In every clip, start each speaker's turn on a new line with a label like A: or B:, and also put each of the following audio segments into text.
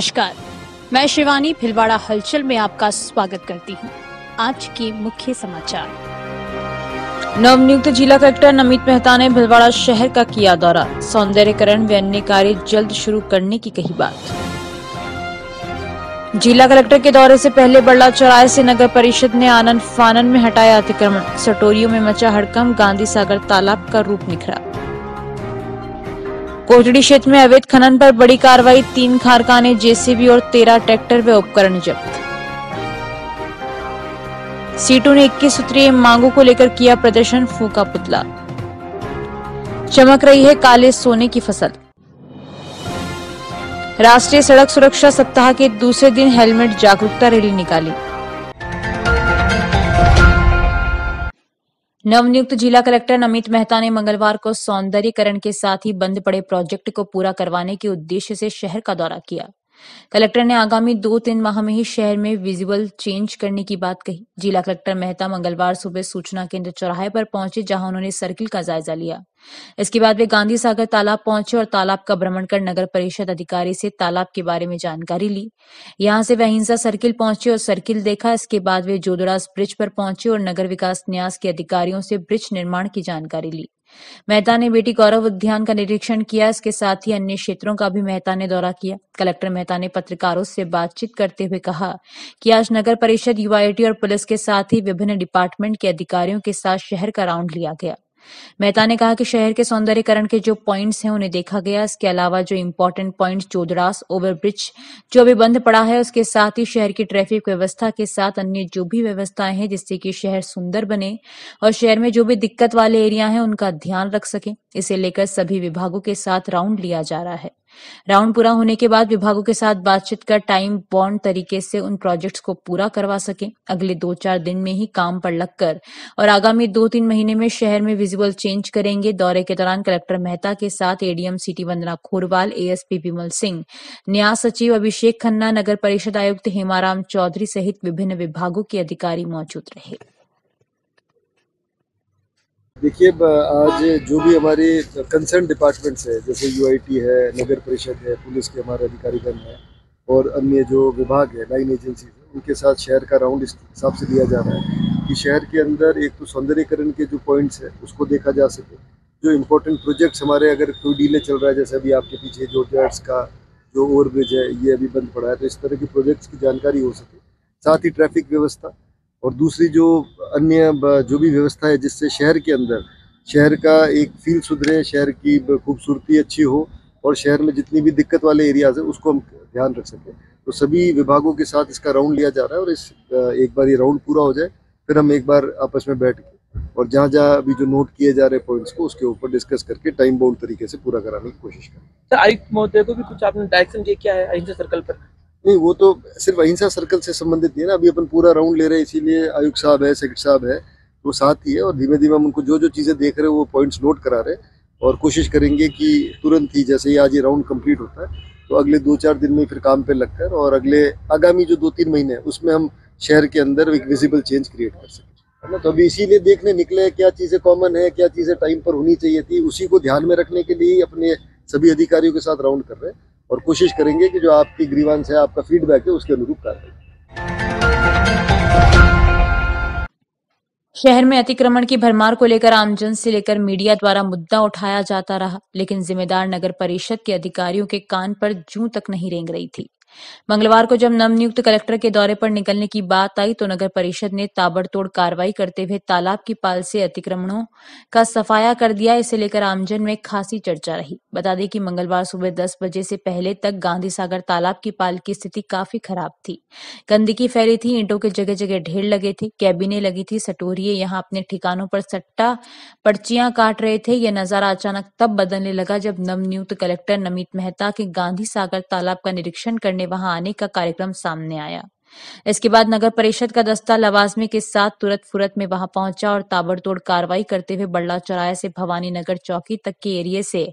A: नमस्कार मैं शिवानी भिलवाड़ा हलचल में आपका स्वागत करती हूँ आज के मुख्य समाचार नवनियुक्त जिला कलेक्टर नमित मेहता ने भिलवाड़ा शहर का किया दौरा सौंदर्यकरण व अन्य कार्य जल्द शुरू करने की कही बात जिला कलेक्टर के दौरे से पहले बड़ला चौराहे से नगर परिषद ने आनंद फानन में हटाया अतिक्रमण सटोरियों में मचा हड़कम गांधी सागर तालाब का रूप निखरा कोटड़ी क्षेत्र में अवैध खनन पर बड़ी कार्रवाई तीन कारखाने जेसीबी और तेरह ट्रैक्टर व उपकरण जब्त सीटू ने इक्कीस सूत्रीय मांगों को लेकर किया प्रदर्शन फूका पुतला चमक रही है काले सोने की फसल राष्ट्रीय सड़क सुरक्षा सप्ताह के दूसरे दिन हेलमेट जागरूकता रैली निकाली नवनियुक्त जिला कलेक्टर नमित मेहता ने मंगलवार को सौंदर्यकरण के साथ ही बंद पड़े प्रोजेक्ट को पूरा करवाने के उद्देश्य से शहर का दौरा किया कलेक्टर ने आगामी दो तीन माह में ही शहर में विजुअल चेंज करने की बात कही जिला कलेक्टर मेहता मंगलवार सुबह सूचना केंद्र चौराहे पर पहुंचे जहां उन्होंने सर्किल का जायजा लिया इसके बाद वे गांधी सागर तालाब पहुंचे और तालाब का भ्रमण कर नगर परिषद अधिकारी से तालाब के बारे में जानकारी ली यहां से वह हिंसा सर्किल पहुंचे और सर्किल देखा इसके बाद वे जोदड़ास ब्रिज पर पहुंचे और नगर विकास न्यास के अधिकारियों से ब्रिज निर्माण की जानकारी ली मेहता ने बेटी गौरव उद्यान का निरीक्षण किया इसके साथ ही अन्य क्षेत्रों का भी मेहता ने दौरा किया कलेक्टर मेहता ने पत्रकारों से बातचीत करते हुए कहा कि आज नगर परिषद यूआईटी और पुलिस के साथ ही विभिन्न डिपार्टमेंट के अधिकारियों के साथ शहर का राउंड लिया गया मेहता ने कहा कि शहर के सौंदर्यकरण के जो पॉइंट्स हैं उन्हें देखा गया इसके अलावा जो इम्पोर्टेंट पॉइंट्स चोदरास ओवरब्रिज जो अभी बंद पड़ा है उसके साथ ही शहर की ट्रैफिक व्यवस्था के साथ अन्य जो भी व्यवस्थाएं हैं जिससे कि शहर सुंदर बने और शहर में जो भी दिक्कत वाले एरिया है उनका ध्यान रख सके इसे लेकर सभी विभागों के साथ राउंड लिया जा रहा है राउंड पूरा होने के बाद विभागों के साथ बातचीत कर टाइम बॉन्ड तरीके से उन प्रोजेक्ट्स को पूरा करवा सके अगले दो चार दिन में ही काम पर लगकर और आगामी दो तीन महीने में शहर में विजिबल चेंज करेंगे दौरे के दौरान कलेक्टर मेहता के साथ ADM city Vandana Khorwal ASP Vimal Singh न्यास सचिव अभिषेक खन्ना नगर परिषद आयुक्त हेमाराम चौधरी सहित विभिन्न विभागों के अधिकारी मौजूद रहे
B: देखिए आज जो भी हमारी कंसर्न डिपार्टमेंट्स है जैसे यूआईटी है नगर परिषद है पुलिस के हमारे अधिकारीगण हैं और अन्य जो विभाग है लाइन एजेंसीज है उनके साथ शहर का राउंड इस हिसाब से लिया जा रहा है कि शहर के अंदर एक तो सौंदर्यकरण के जो पॉइंट्स है उसको देखा जा सके जो इम्पोर्टेंट प्रोजेक्ट्स हमारे अगर कोई डीले चल रहा है जैसे अभी आपके पीछे जो जर्ट्स का जो ओवरब्रिज है ये अभी बंद पड़ा है तो इस तरह के प्रोजेक्ट्स की जानकारी हो सके साथ ही ट्रैफिक व्यवस्था और दूसरी जो अन्य जो भी व्यवस्था है जिससे शहर के अंदर शहर का एक फील सुधरे शहर की खूबसूरती अच्छी हो और शहर में जितनी भी दिक्कत वाले एरियाज हैं उसको हम ध्यान रख सकें तो सभी विभागों के साथ इसका राउंड लिया जा रहा है और इस एक बार ये राउंड पूरा हो जाए फिर हम एक बार आपस में बैठ के और जहाँ जहाँ अभी जो नोट किए जा रहे पॉइंट्स को उसके ऊपर डिस्कस करके टाइम बाउंड तरीके से पूरा कराने की कोशिश
C: करें आयुक्त महोदय को भी कुछ आपने डायरेक्शन दिया क्या है अहिंसा सर्कल पर
B: नहीं वो तो सिर्फ अहिंसा सर्कल से संबंधित नहीं है ना अभी अपन पूरा राउंड ले रहे हैं इसीलिए आयुक्त साहब है सेक्रेटरी साहब है वो साथ ही है और धीमे धीमे हम उनको जो जो चीज़ें देख रहे हैं वो पॉइंट्स नोट करा रहे हैं और कोशिश करेंगे कि तुरंत ही जैसे ही आज ये राउंड कंप्लीट होता है तो अगले दो चार दिन में फिर काम पे लगकर और अगले आगामी जो दो तीन महीने हैं उसमें हम शहर के अंदर एक विजिबल चेंज क्रिएट कर सकें हैं ना तो अभी इसीलिए देखने निकले क्या चीज़ें कॉमन है क्या चीज़ें टाइम पर होनी चाहिए थी उसी को ध्यान में रखने के लिए अपने सभी अधिकारियों के साथ राउंड कर रहे हैं और कोशिश करेंगे कि जो आपकी ग्रीवांस है आपका फीडबैक है उसके अनुरूप कार्रवाई
A: शहर में अतिक्रमण की भरमार को लेकर आमजन से लेकर मीडिया द्वारा मुद्दा उठाया जाता रहा लेकिन जिम्मेदार नगर परिषद के अधिकारियों के कान पर जू तक नहीं रेंग रही थी मंगलवार को जब नवनियुक्त कलेक्टर के दौरे पर निकलने की बात आई तो नगर परिषद ने ताबड़तोड़ कार्रवाई करते हुए तालाब की पाल से अतिक्रमणों का सफाया कर दिया इसे लेकर आमजन में खासी चर्चा रही बता दें कि मंगलवार सुबह दस बजे से पहले तक गांधी सागर तालाब की पाल की स्थिति काफी खराब थी गंदगी फैली थी ईंटों के जगह जगह ढेर लगे थे कैबिने लगी थी सटोरिये यहाँ अपने ठिकानों पर सट्टा पर्चियां काट रहे थे यह नजारा अचानक तब बदलने लगा जब नवनियुक्त कलेक्टर नमित मेहता के गांधी सागर तालाब का निरीक्षण करने ने वहां आने का कार्यक्रम सामने आया इसके बाद नगर परिषद का दस्ता लवाजमे के साथ तुरंत फुरत में वहां पहुंचा और ताबड़तोड़ कार्रवाई करते हुए बड़ला चौराहे से भवानी नगर चौकी तक के एरिए से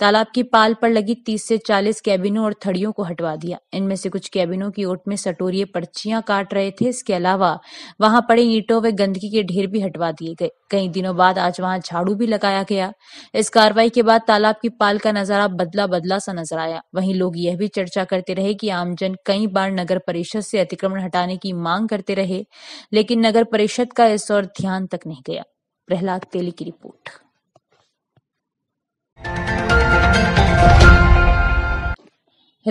A: तालाब की पाल पर लगी 30 से 40 कैबिनों और थड़ियों को हटवा दिया इनमें से कुछ कैबिनों की ओट में सटोरी पर्चियां काट रहे थे इसके अलावा वहां पड़े ईंटों व गंदगी के ढेर भी हटवा दिए गए कई दिनों बाद आज वहां झाड़ू भी लगाया गया इस कार्रवाई के बाद तालाब की पाल का नजारा बदला बदला सा नजर आया वहीं लोग यह भी चर्चा करते रहे कि आमजन कई बार नगर परिषद से अतिक्रमण अतिक्रमण हटाने की मांग करते रहे लेकिन नगर परिषद का इस ओर ध्यान तक नहीं गया प्रहलाद तेली की रिपोर्ट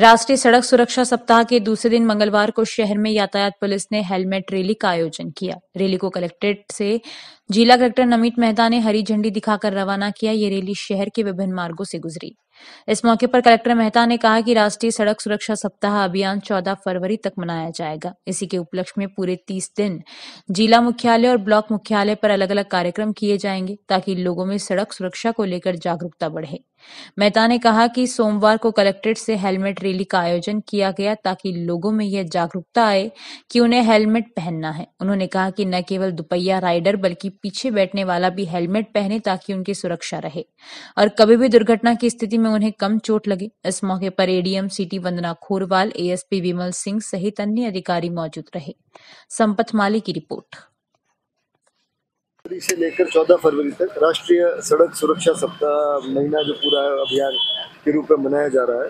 A: राष्ट्रीय सड़क सुरक्षा सप्ताह के दूसरे दिन मंगलवार को शहर में यातायात पुलिस ने हेलमेट रैली का आयोजन किया रैली को कलेक्ट्रेट से जिला कलेक्टर नमित मेहता ने हरी झंडी दिखाकर रवाना किया ये रैली शहर के विभिन्न मार्गों से गुजरी इस मौके पर कलेक्टर मेहता ने कहा कि राष्ट्रीय सड़क सुरक्षा सप्ताह अभियान 14 फरवरी तक मनाया जाएगा इसी के उपलक्ष्य में पूरे 30 दिन जिला मुख्यालय और ब्लॉक मुख्यालय पर अलग अलग कार्यक्रम किए जाएंगे ताकि लोगों में सड़क सुरक्षा को लेकर जागरूकता बढ़े मेहता ने कहा कि सोमवार को कलेक्ट्रेट से हेलमेट रैली का आयोजन किया गया ताकि लोगों में यह जागरूकता आए कि उन्हें हेलमेट पहनना है उन्होंने कहा कि न केवल दुपहिया राइडर बल्कि पीछे बैठने वाला भी हेलमेट पहने ताकि उनकी सुरक्षा रहे और कभी भी दुर्घटना की स्थिति में उन्हें कम चोट लगी इस मौके पर ADM city Vandana Khorwal ASP Vimal Singh सहित अन्य अधिकारी मौजूद रहे संपत माली की रिपोर्ट
B: से लेकर 14 फरवरी तक राष्ट्रीय सड़क सुरक्षा सप्ताह महीना जो पूरा अभियान के रूप में मनाया जा रहा है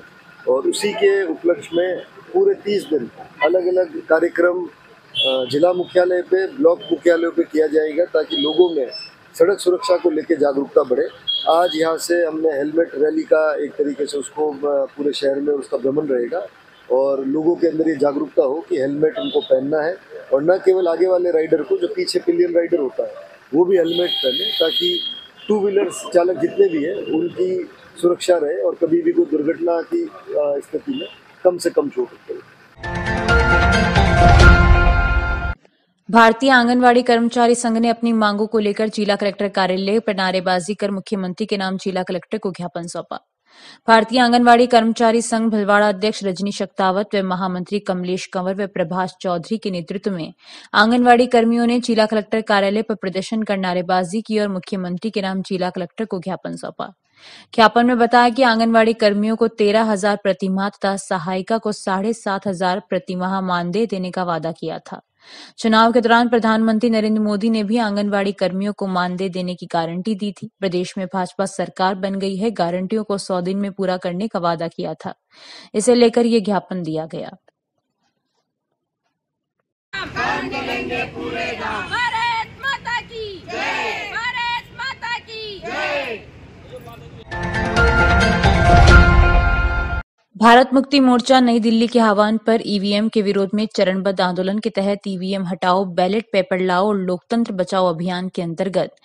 B: और उसी के उपलक्ष्य में पूरे 30 दिन अलग अलग कार्यक्रम जिला मुख्यालय पे ब्लॉक मुख्यालयों पे किया जाएगा ताकि लोगों में सड़क सुरक्षा को लेकर जागरूकता बढ़े आज यहाँ से हमने हेलमेट रैली का एक तरीके से उसको पूरे शहर में उसका भ्रमण रहेगा और लोगों के अंदर ये जागरूकता हो कि हेलमेट उनको पहनना है और न केवल आगे वाले राइडर को जो पीछे पिलियन राइडर होता है वो भी हेलमेट पहने ताकि टू व्हीलर चालक जितने भी हैं उनकी सुरक्षा रहे और कभी भी कोई दुर्घटना की स्थिति में कम से कम छोट सकते
A: भारतीय आंगनवाड़ी कर्मचारी संघ ने अपनी मांगों को लेकर जिला कलेक्टर कार्यालय पर नारेबाजी कर मुख्यमंत्री के नाम जिला कलेक्टर को ज्ञापन सौंपा भारतीय आंगनवाड़ी कर्मचारी संघ भलवाड़ा अध्यक्ष रजनी शक्तावत व महामंत्री कमलेश कंवर व प्रभाष चौधरी के नेतृत्व में आंगनवाड़ी कर्मियों ने जिला कलेक्टर कार्यालय पर प्रदर्शन कर नारेबाजी की और मुख्यमंत्री के नाम जिला कलेक्टर को ज्ञापन सौंपा ज्ञापन में बताया कि आंगनवाड़ी कर्मियों को तेरह हजार प्रतिमाह तथा सहायिका को साढ़े सात हजार प्रतिमाह मानदेय देने का वादा किया था चुनाव के दौरान प्रधानमंत्री नरेंद्र मोदी ने भी आंगनबाड़ी कर्मियों को मानदेय देने की गारंटी दी थी प्रदेश में भाजपा सरकार बन गई है गारंटियों को सौ दिन में पूरा करने का वादा किया था इसे लेकर ये ज्ञापन दिया गया भारत मुक्ति मोर्चा नई दिल्ली के आह्वान पर ईवीएम के विरोध में चरणबद्ध आंदोलन के तहत ईवीएम हटाओ बैलेट पेपर लाओ और लोकतंत्र बचाओ अभियान के अंतर्गत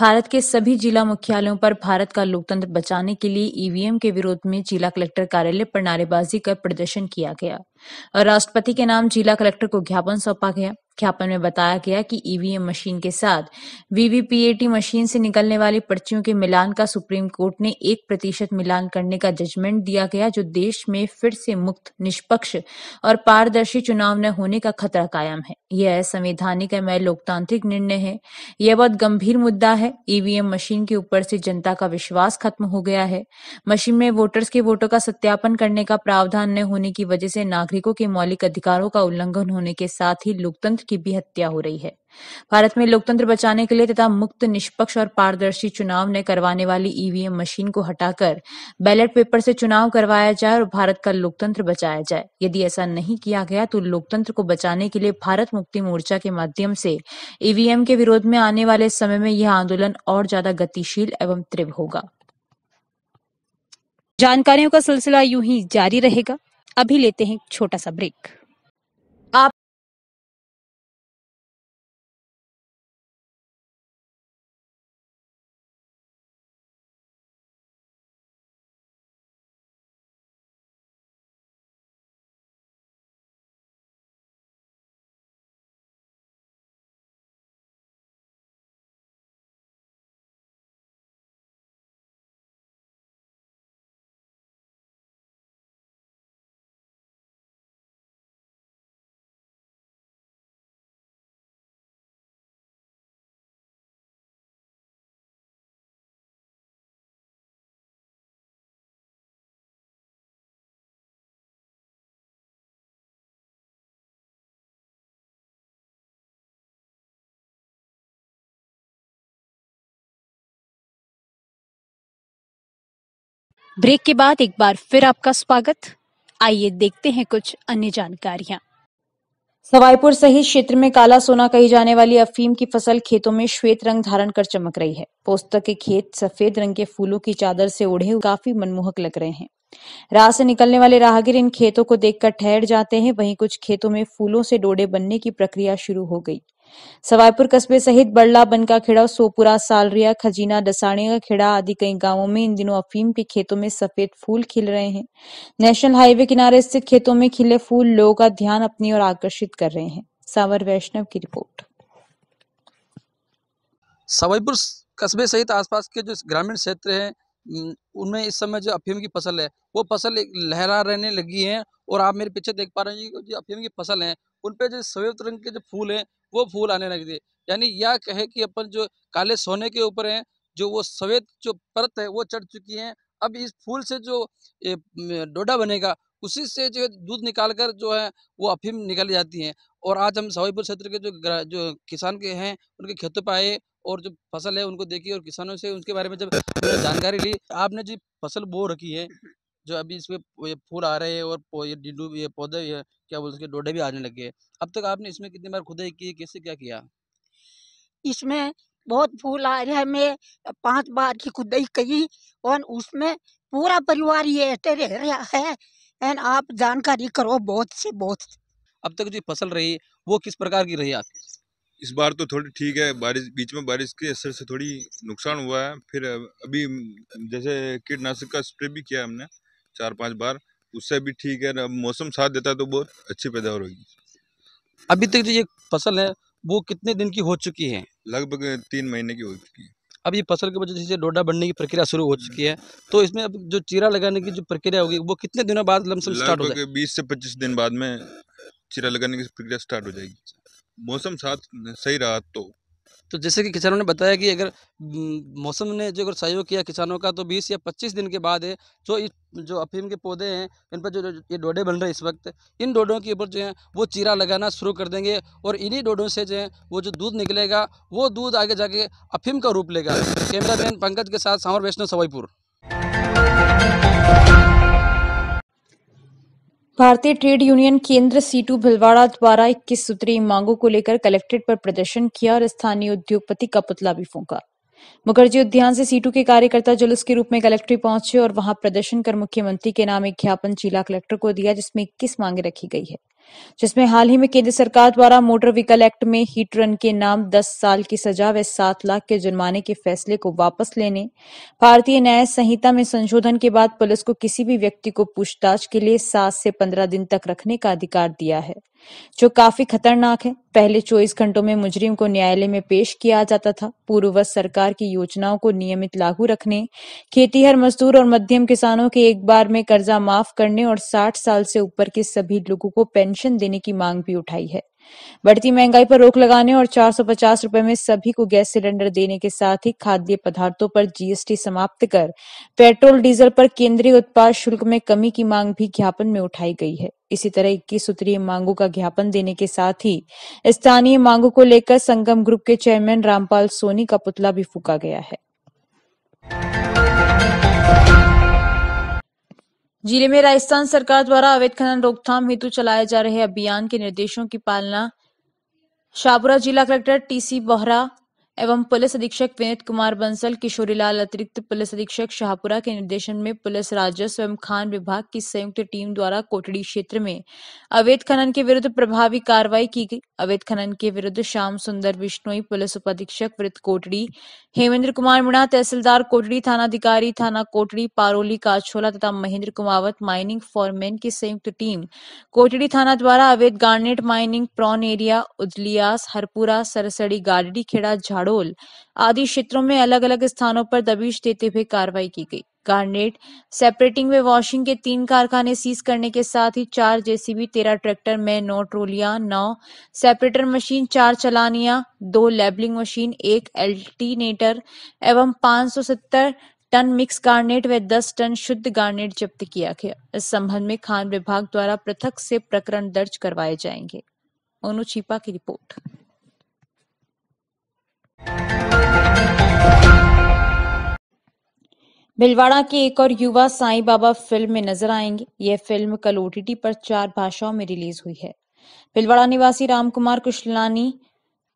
A: भारत के सभी जिला मुख्यालयों पर भारत का लोकतंत्र बचाने के लिए ईवीएम के विरोध में जिला कलेक्टर कार्यालय पर नारेबाजी कर प्रदर्शन किया गया और राष्ट्रपति के नाम जिला कलेक्टर को ज्ञापन सौंपा गया विज्ञापन में बताया गया कि ईवीएम मशीन के साथ वीवीपीएटी मशीन से निकलने वाली पर्चियों के मिलान का सुप्रीम कोर्ट ने एक प्रतिशत मिलान करने का जजमेंट दिया गया जो देश में फिर से मुक्त निष्पक्ष और पारदर्शी चुनाव न होने का खतरा कायम है यह संवैधानिक एवं लोकतांत्रिक निर्णय है यह बहुत गंभीर मुद्दा है ईवीएम मशीन के ऊपर से जनता का विश्वास खत्म हो गया है मशीन में वोटर्स के वोटों का सत्यापन करने का प्रावधान न होने की वजह से नागरिकों के मौलिक अधिकारों का उल्लंघन होने के साथ ही लोकतंत्र की भी हत्या हो रही है भारत में लोकतंत्र बचाने के लिए तथा मुक्त निष्पक्ष और पारदर्शी चुनाव ने करवाने वाली ईवीएम मशीन को हटाकर बैलेट पेपर से चुनाव करवाया जाए और भारत का लोकतंत्र बचाया जाए यदि ऐसा नहीं किया गया तो लोकतंत्र को बचाने के लिए भारत मुक्ति मोर्चा के माध्यम से ईवीएम के विरोध में आने वाले समय में यह आंदोलन और ज्यादा गतिशील एवं तीव्र होगा जानकारियों का सिलसिला यूं ही जारी रहेगा अभी लेते हैं छोटा सा ब्रेक आप ब्रेक के बाद एक बार फिर आपका स्वागत आइए देखते हैं कुछ अन्य जानकारियां सवाईपुर सहित क्षेत्र में काला सोना कही जाने वाली अफीम की फसल खेतों में श्वेत रंग धारण कर चमक रही है पोस्तक के खेत सफेद रंग के फूलों की चादर से ओढ़े काफी मनमोहक लग रहे हैं राह से निकलने वाले राहगीर इन खेतों को देखकर ठहर जाते हैं वहीं कुछ खेतों में फूलों से डोडे बनने की प्रक्रिया शुरू हो गई सवाईपुर कस्बे सहित बड़ला बनकाखेड़ा सोपुरा सालरिया खजीना डसाणे का खेड़ा आदि कई गांवों में इन दिनों अफीम के खेतों में सफेद फूल खिल रहे हैं नेशनल हाईवे किनारे स्थित खेतों में खिले फूल लोगों का ध्यान अपनी ओर आकर्षित कर रहे हैं सावर वैष्णव की रिपोर्ट
C: सवाईपुर कस्बे सहित आसपास के जो ग्रामीण क्षेत्र है उनमें इस समय जो अफीम की फसल है वो फसल लहरा रहने लगी है और आप मेरे पीछे देख पा रहे हैं जो अफीम की फसल है उन पे जो सफेद रंग के जो फूल हैं वो फूल आने लग दिए यानी यह कहे कि अपन जो काले सोने के ऊपर हैं जो वो सफ़ेद जो परत है वो चढ़ चुकी हैं अब इस फूल से जो डोडा बनेगा उसी से जो दूध निकाल कर जो है वो अफीम निकल जाती हैं और आज हम सवाईपुर क्षेत्र के जो जो किसान के हैं उनके खेतों पर आए और जो फसल है उनको देखी और किसानों से उनके बारे में जब जानकारी ली आपने जो फसल बो रखी है जो अभी इसमें फूल आ रहे हैं और ये डिडू ये पौधे ये क्या बोलते हैं डोडे भी आने लगे अब तक आपने इसमें कितनी बार खुदाई की कैसे क्या किया
A: इसमें बहुत फूल आ रहे हैं मैं पांच बार की खुदाई की और उसमें पूरा परिवार ये रह रहा है एंड आप जानकारी करो बहुत से बहुत
C: अब तक जो फसल रही वो किस प्रकार की रही आपकी इस बार तो थोड़ी ठीक है बारिश बीच में बारिश के असर से थोड़ी नुकसान हुआ है फिर अभी जैसे कीटनाशक का स्प्रे भी किया हमने चार पाँच बार उससे भी ठीक है अब मौसम साथ देता है तो बहुत अच्छी पैदावार होगी अभी तक जो तो ये फसल है वो कितने दिन की हो चुकी है लगभग तीन महीने की हो चुकी है अब ये फसल की वजह से डोडा बनने की प्रक्रिया शुरू हो चुकी है तो इसमें अब जो चीरा लगाने की जो प्रक्रिया होगी वो कितने दिनों बाद लमसम स्टार्ट होगा बीस से पच्चीस दिन बाद में चीरा लगाने की प्रक्रिया स्टार्ट हो जाएगी मौसम साथ सही रहा तो तो जैसे कि किसानों ने बताया कि अगर मौसम ने जो अगर सहयोग किया किसानों का तो 20 या 25 दिन के बाद है जो इस जो अफीम के पौधे हैं इन पर जो, जो ये डोडे बन रहे हैं इस वक्त इन डोडों के ऊपर जो है वो चीरा लगाना शुरू कर देंगे और इन्हीं डोडों से जो है वो जो दूध निकलेगा वो दूध आगे जाके अफीम का रूप लेगा कैमरामैन पंकज के साथ सांवर वैष्णव सवाईपुर
A: भारतीय ट्रेड यूनियन केंद्र सीटू भिलवाड़ा द्वारा इक्कीस सूत्री मांगों को लेकर कलेक्ट्रेट पर प्रदर्शन किया और स्थानीय उद्योगपति का पुतला भी फूंका मुखर्जी उद्यान से सीटू के कार्यकर्ता जुलूस के रूप में कलेक्ट्रेट पहुंचे और वहां प्रदर्शन कर मुख्यमंत्री के नाम एक ज्ञापन जिला कलेक्टर को दिया जिसमें इक्कीस मांगे रखी गई है जिसमें हाल ही में केंद्र सरकार द्वारा मोटर व्हीकल एक्ट में हीट रन के नाम 10 साल की सजा व 7 लाख के जुर्माने के फैसले को वापस लेने भारतीय न्याय संहिता में संशोधन के बाद पुलिस को किसी भी व्यक्ति को पूछताछ के लिए सात से पंद्रह दिन तक रखने का अधिकार दिया है जो काफी खतरनाक है पहले चौबीस घंटों में मुजरिम को न्यायालय में पेश किया जाता था पूर्ववत सरकार की योजनाओं को नियमित लागू रखने खेतीहर मजदूर और मध्यम किसानों के एक बार में कर्जा माफ करने और 60 साल से ऊपर के सभी लोगों को पेंशन पेंशन देने की मांग भी उठाई है बढ़ती महंगाई पर रोक लगाने और 450 रुपए में सभी को गैस सिलेंडर देने के साथ ही खाद्य पदार्थों पर जीएसटी समाप्त कर पेट्रोल डीजल पर केंद्रीय उत्पाद शुल्क में कमी की मांग भी ज्ञापन में उठाई गई है इसी तरह इक्कीस सूत्रीय मांगों का ज्ञापन देने के साथ ही स्थानीय मांगों को लेकर संगम ग्रुप के चेयरमैन रामपाल सोनी का पुतला भी फूका गया है जिले में राजस्थान सरकार द्वारा अवैध खनन रोकथाम हेतु चलाए जा रहे अभियान के निर्देशों की पालना शाहपुरा जिला कलेक्टर टीसी बोहरा एवं पुलिस अधीक्षक विनित कुमार बंसल किशोरी लाल अतिरिक्त पुलिस अधीक्षक शाहपुरा के निर्देशन में पुलिस राजस्व एवं खान विभाग की संयुक्त टीम द्वारा कोटड़ी क्षेत्र में अवैध खनन के विरुद्ध प्रभावी कार्रवाई की गई अवैध खनन के विरुद्ध श्याम सुंदर बिश्नोई पुलिस अधीक्षक वृत्त कोटड़ी हेमेंद्र कुमार मीणा तहसीलदार कोटड़ी थानाधिकारी थाना कोटड़ी पारोली काछोला तथा महेंद्र कुमावत माइनिंग फॉरमैन की संयुक्त टीम कोटड़ी थाना द्वारा अवैध garnet mining prone area Ujliyas Harpura Sarsadi Gadri Kheda Jhar Shahdol आदि क्षेत्रों में अलग अलग स्थानों पर दबिश देते हुए कार्रवाई की गई गार्नेट सेपरेटिंग व वॉशिंग के तीन कारखाने सीज करने के साथ ही चार जेसीबी तेरह ट्रैक्टर में नौ ट्रोलिया नौ सेपरेटर मशीन चार चलानिया दो लेबलिंग मशीन एक एल्टीनेटर एवं 570 टन मिक्स गार्नेट व 10 टन शुद्ध गार्नेट जब्त किया गया इस संबंध में खान विभाग द्वारा पृथक से प्रकरण दर्ज करवाए जाएंगे ओनु छिपा की रिपोर्ट भिलवाड़ा के एक और युवा साईं बाबा फिल्म में नजर आएंगे यह फिल्म कल ओटीटी पर चार भाषाओं में रिलीज हुई है भिलवाड़ा निवासी रामकुमार कुशलानी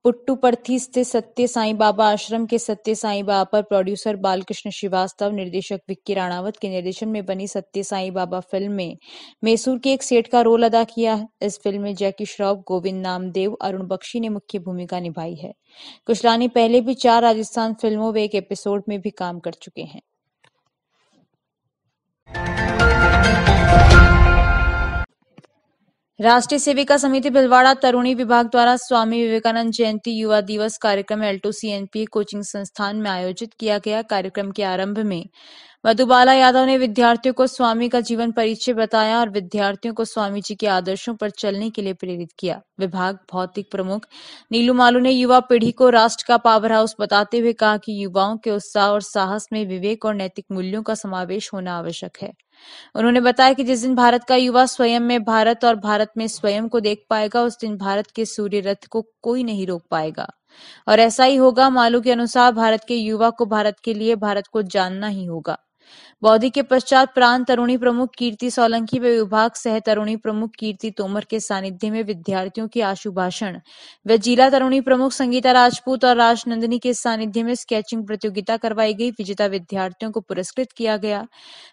A: पुट्टुपर्थी स्थित सत्य साई बाबा आश्रम के सत्य साई बाबा पर प्रोड्यूसर बालकृष्ण श्रीवास्तव निर्देशक विक्की राणावत के निर्देशन में बनी सत्य साई बाबा फिल्म में मैसूर के एक सेठ का रोल अदा किया है इस फिल्म में जैकी श्रॉफ गोविंद नामदेव अरुण बख्शी ने मुख्य भूमिका निभाई है कुशलानी पहले भी चार राजस्थान फिल्मों में एक एपिसोड में भी काम कर चुके हैं राष्ट्रीय सेविका समिति भिलवाड़ा तरुणी विभाग द्वारा स्वामी विवेकानंद जयंती युवा दिवस कार्यक्रम एल्टो सीएनपी कोचिंग संस्थान में आयोजित किया गया कार्यक्रम के आरंभ में मधुबाला यादव ने विद्यार्थियों को स्वामी का जीवन परिचय बताया और विद्यार्थियों को स्वामी जी के आदर्शों पर चलने के लिए प्रेरित किया विभाग भौतिक प्रमुख नीलू मालू ने युवा पीढ़ी को राष्ट्र का पावर हाउस बताते हुए कहा कि युवाओं के उत्साह और साहस में विवेक और नैतिक मूल्यों का समावेश होना आवश्यक है उन्होंने बताया कि जिस दिन भारत का युवा स्वयं में भारत और भारत में स्वयं को देख पाएगा उस दिन भारत के सूर्य रथ को कोई नहीं रोक पाएगा और ऐसा ही होगा मालू के अनुसार भारत के युवा को भारत के लिए भारत को जानना ही होगा बौद्धि के पश्चात प्रांत तरुणी प्रमुख कीर्ति सोलंकी व विभाग सह तरुणी प्रमुख कीर्ति तोमर के सानिध्य में विद्यार्थियों के आशु भाषण व जिला तरुणी प्रमुख संगीता राजपूत और राजनंदिनी के सानिध्य में स्केचिंग प्रतियोगिता करवाई गई विजेता विद्यार्थियों को पुरस्कृत किया गया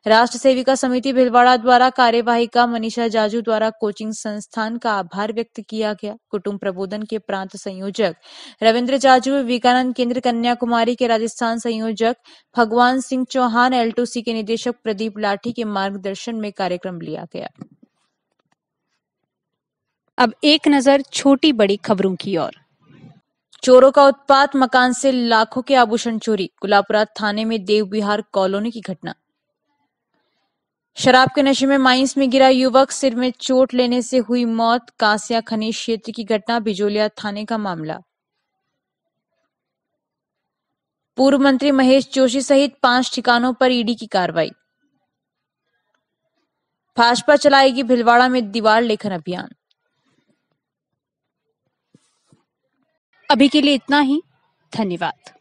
A: राष्ट्र सेविका समिति भिलवाड़ा द्वारा कार्यवाहिका मनीषा जाजू द्वारा कोचिंग संस्थान का आभार व्यक्त किया गया कुटुम्ब प्रबोधन के प्रांत संयोजक रविन्द्र जाजू विवेकानंद केंद्र कन्याकुमारी के राजस्थान संयोजक भगवान सिंह चौहान एल्टू एसोसी के निदेशक प्रदीप लाठी के मार्गदर्शन में कार्यक्रम लिया गया अब एक नजर छोटी बड़ी खबरों की ओर चोरों का उत्पात मकान से लाखों के आभूषण चोरी गुलापुरा थाने में देव विहार कॉलोनी की घटना शराब के नशे में माइंस में गिरा युवक सिर में चोट लेने से हुई मौत कासिया खनिज क्षेत्र की घटना बिजोलिया थाने का मामला पूर्व मंत्री महेश जोशी सहित पांच ठिकानों पर ईडी की कार्रवाई भाजपा चलाएगी भिलवाड़ा में दीवार लेखन अभियान अभी के लिए इतना ही धन्यवाद